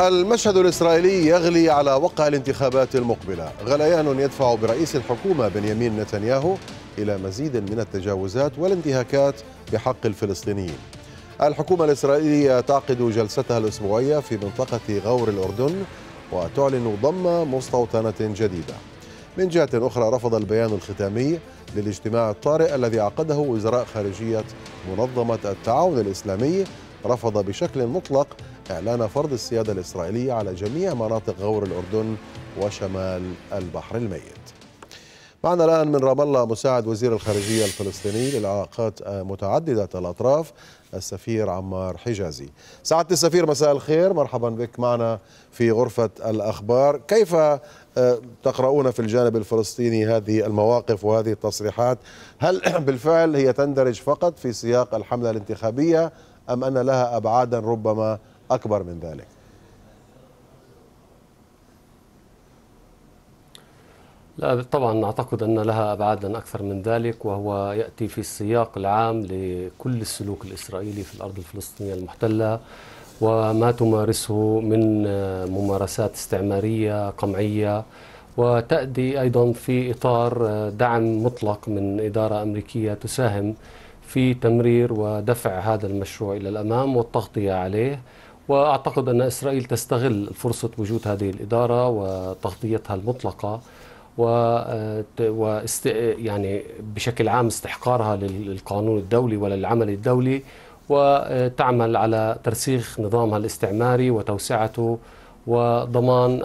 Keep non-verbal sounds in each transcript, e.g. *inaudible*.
المشهد الإسرائيلي يغلي على وقع الانتخابات المقبلة غليان يدفع برئيس الحكومة بنيامين نتنياهو إلى مزيد من التجاوزات والانتهاكات بحق الفلسطينيين الحكومة الإسرائيلية تعقد جلستها الأسبوعية في منطقة غور الأردن وتعلن ضم مستوطنة جديدة من جهة أخرى رفض البيان الختامي للاجتماع الطارئ الذي عقده وزراء خارجية منظمة التعاون الإسلامي رفض بشكل مطلق إعلان فرض السيادة الإسرائيلية على جميع مناطق غور الأردن وشمال البحر الميت معنا الآن من رام الله مساعد وزير الخارجية الفلسطيني للعلاقات متعددة الأطراف السفير عمار حجازي سعادة السفير مساء الخير مرحبا بك معنا في غرفة الأخبار كيف آه، تقرؤون في الجانب الفلسطيني هذه المواقف وهذه التصريحات هل *clears throat* بالفعل هي تندرج فقط في سياق الحملة الانتخابية أم أن لها أبعادا ربما أكبر من ذلك لا طبعا أعتقد أن لها أبعادا أكثر من ذلك وهو يأتي في السياق العام لكل السلوك الإسرائيلي في الأرض الفلسطينية المحتلة وما تمارسه من ممارسات استعمارية قمعية وتأدي أيضا في إطار دعم مطلق من إدارة أمريكية تساهم في تمرير ودفع هذا المشروع إلى الأمام والتغطية عليه واعتقد ان اسرائيل تستغل فرصه وجود هذه الاداره وتغطيتها المطلقه و واست... يعني بشكل عام استحقارها للقانون الدولي وللعمل الدولي وتعمل على ترسيخ نظامها الاستعماري وتوسعته وضمان آه،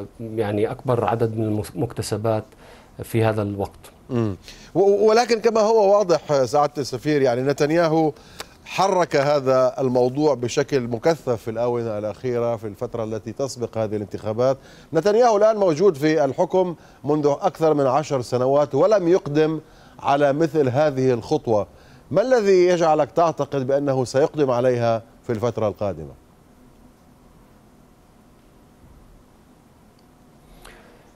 آه، يعني اكبر عدد من المكتسبات في هذا الوقت. ولكن كما هو واضح آه، سعاده السفير يعني نتنياهو حرك هذا الموضوع بشكل مكثف في الآونة الأخيرة في الفترة التي تسبق هذه الانتخابات نتنياهو الآن موجود في الحكم منذ أكثر من عشر سنوات ولم يقدم على مثل هذه الخطوة ما الذي يجعلك تعتقد بأنه سيقدم عليها في الفترة القادمة؟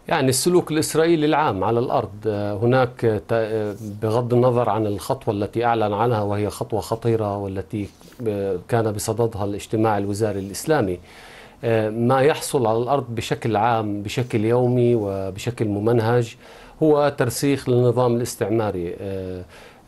يعني السلوك الإسرائيلي العام على الأرض آه، هناك آه، آه، بغض النظر عن الخطوة التي أعلن عنها وهي خطوة خطيرة والتي كان بصددها الاجتماع الوزاري الإسلامي ما يحصل على الأرض بشكل عام بشكل يومي وبشكل ممنهج هو ترسيخ للنظام الاستعماري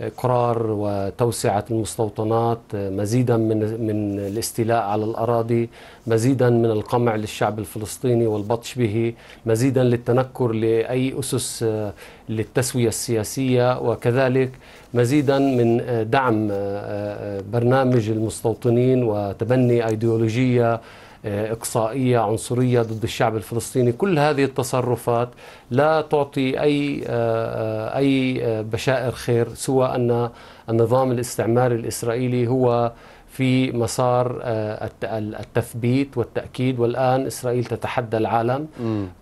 إقرار وتوسعة المستوطنات مزيدا من من الاستيلاء على الأراضي مزيدا من القمع للشعب الفلسطيني والبطش به مزيدا للتنكر لأي أسس آه، للتسوية السياسية وكذلك مزيدا من آه، دعم آه، برنامج المستوطنين وتبني أيديولوجية إقصائية عنصرية ضد الشعب الفلسطيني كل هذه التصرفات لا تعطي أي آه، أي بشائر خير سوى أن النظام الاستعماري الإسرائيلي هو في مسار آه، التثبيت والتأكيد والآن إسرائيل تتحدى العالم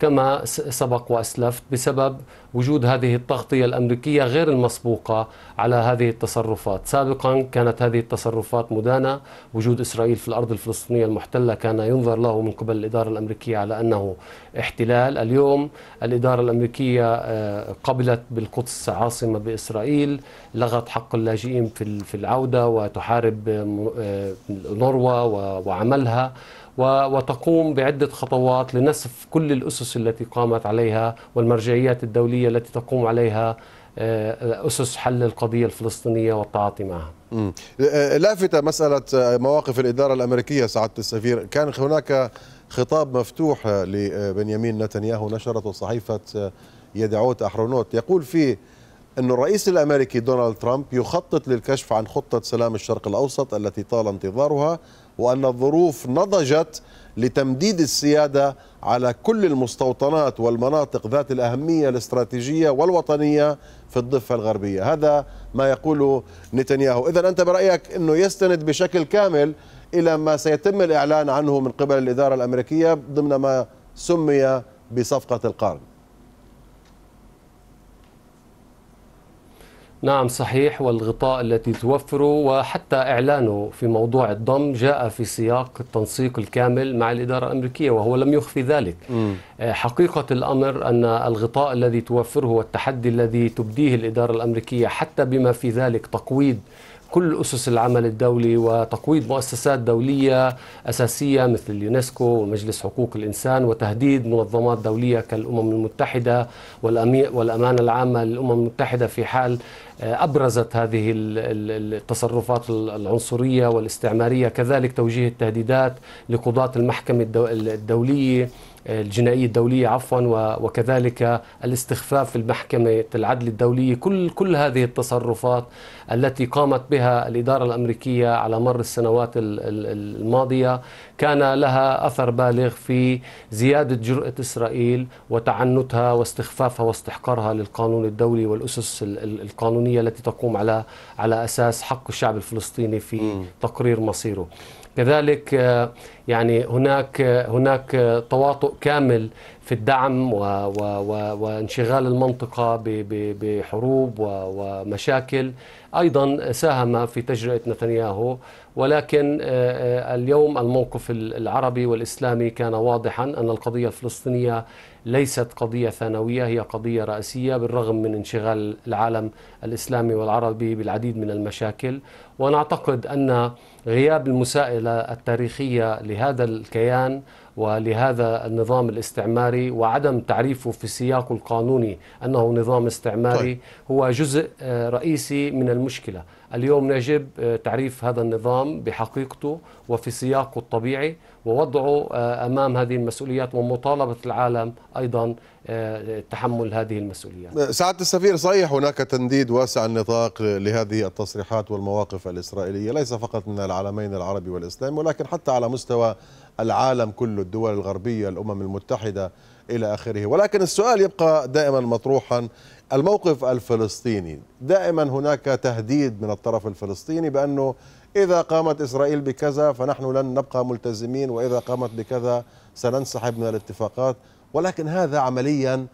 كما سبق وأسلفت بسبب وجود هذه التغطية الأمريكية غير المسبوقة على هذه التصرفات سابقا كانت هذه التصرفات مدانة وجود إسرائيل في الأرض الفلسطينية المحتلة كان ينظر له من قبل الإدارة الأمريكية على أنه احتلال اليوم الإدارة الأمريكية آه، قبلت بالقدس عاصمة بإسرائيل لغت حق اللاجئين في العودة وتحارب ذروه آه، وعملها وتقوم بعدة خطوات لنسف كل الأسس التي قامت عليها والمرجعيات الدولية التي تقوم عليها آه، أسس حل القضية الفلسطينية والتعاطي معها آه، لافتة مسألة مواقف الإدارة الأمريكية سعادة السفير كان هناك خطاب مفتوح لبنيامين نتنياهو نشرته صحيفة يدعوت أحرونوت يقول فيه أن الرئيس الأمريكي دونالد ترامب يخطط للكشف عن خطة سلام الشرق الأوسط التي طال انتظارها وأن الظروف نضجت لتمديد السيادة على كل المستوطنات والمناطق ذات الأهمية الاستراتيجية والوطنية في الضفة الغربية هذا ما يقول نتنياهو إذا أنت برأيك أنه يستند بشكل كامل إلى ما سيتم الإعلان عنه من قبل الإدارة الأمريكية ضمن ما سمي بصفقة القرن نعم صحيح والغطاء التي توفره وحتى إعلانه في موضوع الضم جاء في سياق التنسيق الكامل مع الإدارة الأمريكية وهو لم يخفي ذلك م. آه، حقيقة الأمر أن الغطاء الذي توفره والتحدي الذي تبديه الإدارة الأمريكية حتى بما في ذلك تقويض كل أسس العمل الدولي وتقويض مؤسسات دولية أساسية مثل اليونسكو ومجلس حقوق الإنسان وتهديد منظمات دولية كالأمم المتحدة والأمانة العامة للأمم المتحدة في حال آه، أبرزت هذه التصرفات العنصرية والاستعمارية كذلك توجيه التهديدات لقضاة المحكمة الدولية آه، الجنائية الدولية عفوا وكذلك الاستخفاف في المحكمة العدل الدولية كل كل هذه التصرفات التي قامت بها الإدارة الأمريكية على مر السنوات الماضية كان لها أثر بالغ في زيادة جرأة إسرائيل وتعنتها واستخفافها واستحقارها للقانون الدولي والأسس القانونية القانونيه التي تقوم على على اساس حق الشعب الفلسطيني في م. تقرير مصيره كذلك آه، يعني هناك هناك تواطؤ كامل في الدعم و و و وانشغال المنطقه بحروب ومشاكل ايضا ساهم في تجرئه نتنياهو ولكن آه، آه، اليوم الموقف العربي والاسلامي كان واضحا ان القضيه الفلسطينيه ليست قضيه ثانويه هي قضيه رئيسيه بالرغم من انشغال العالم الاسلامي والعربي بالعديد من المشاكل ونعتقد ان غياب المسائله التاريخيه بهذا الكيان ولهذا النظام الاستعماري وعدم تعريفه في سياقه القانوني أنه نظام استعماري طيب. هو جزء آه، رئيسي من المشكلة اليوم يجب آه، تعريف هذا النظام بحقيقته وفي سياقه الطبيعي ووضعه آه، أمام هذه المسؤوليات ومطالبة العالم أيضا تحمل هذه المسؤوليات سعادة السفير صحيح هناك تنديد واسع النطاق لهذه التصريحات والمواقف الإسرائيلية ليس فقط من العالمين العربي والإسلامي ولكن حتى على مستوى العالم كله الدول الغربية الأمم المتحدة إلى آخره ولكن السؤال يبقى دائما مطروحا الموقف الفلسطيني دائما هناك تهديد من الطرف الفلسطيني بأنه إذا قامت إسرائيل بكذا فنحن لن نبقى ملتزمين وإذا قامت بكذا سننسحب من الاتفاقات ولكن هذا عمليا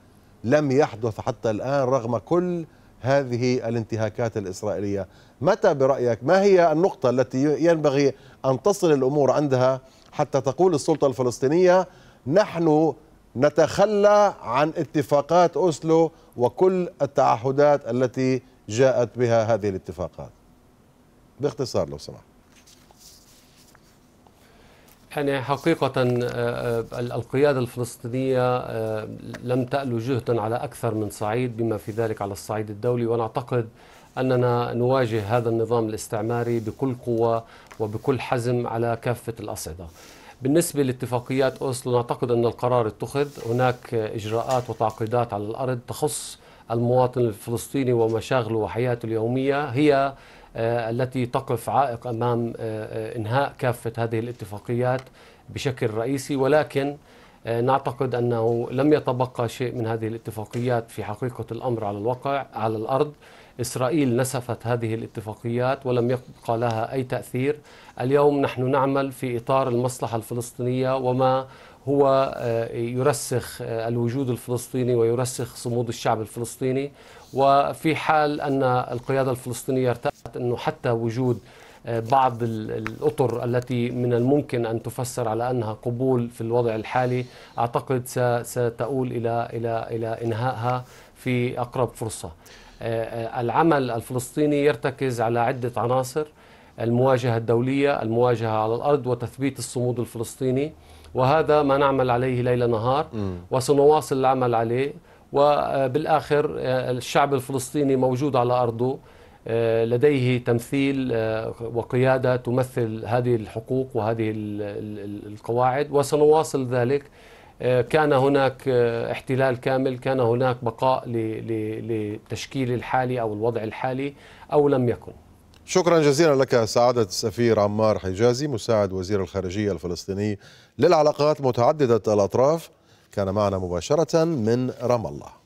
لم يحدث حتى الآن رغم كل هذه الانتهاكات الإسرائيلية متى برأيك ما هي النقطة التي ينبغي أن تصل الأمور عندها حتى تقول السلطة الفلسطينية نحن نتخلى عن اتفاقات أوسلو وكل التعهدات التي جاءت بها هذه الاتفاقات باختصار لو سمحت يعني حقيقة آه، آه، القيادة الفلسطينية آه، لم تألو جهدا على أكثر من صعيد بما في ذلك على الصعيد الدولي ونعتقد أننا نواجه هذا النظام الاستعماري بكل قوة وبكل حزم على كافة الأصعدة بالنسبة لاتفاقيات أوسلو نعتقد أن القرار اتخذ هناك إجراءات وتعقيدات على الأرض تخص المواطن الفلسطيني ومشاغله وحياته اليومية هي آه، التي تقف عائق امام آه، آه، انهاء كافه هذه الاتفاقيات بشكل رئيسي ولكن نعتقد انه لم يتبقى شيء من هذه الاتفاقيات في حقيقه الامر على الواقع على الارض اسرائيل نسفت هذه الاتفاقيات ولم يبقى لها اي تاثير اليوم نحن نعمل في اطار المصلحه الفلسطينيه وما هو آه، يرسخ آه، الوجود الفلسطيني ويرسخ صمود الشعب الفلسطيني وفي حال أن القيادة الفلسطينية ارتأت أنه حتى وجود آه، بعض الأطر التي من الممكن أن تفسر على أنها قبول في الوضع الحالي أعتقد ستؤول إلى إلى إلى إنهائها في أقرب فرصة العمل الفلسطيني يرتكز على عدة عناصر المواجهة الدولية المواجهة على الأرض وتثبيت الصمود الفلسطيني وهذا ما نعمل عليه ليل نهار وسنواصل العمل عليه وبالاخر آه، آه، الشعب الفلسطيني موجود على ارضه آه، لديه تمثيل وقياده تمثل هذه الحقوق وهذه القواعد وسنواصل ذلك كان هناك احتلال كامل كان هناك بقاء لتشكيل الحالي او الوضع الحالي او لم يكن شكرا جزيلا لك سعادة السفير عمار حجازي مساعد وزير الخارجية الفلسطيني للعلاقات متعددة الأطراف كان معنا مباشرة من رام الله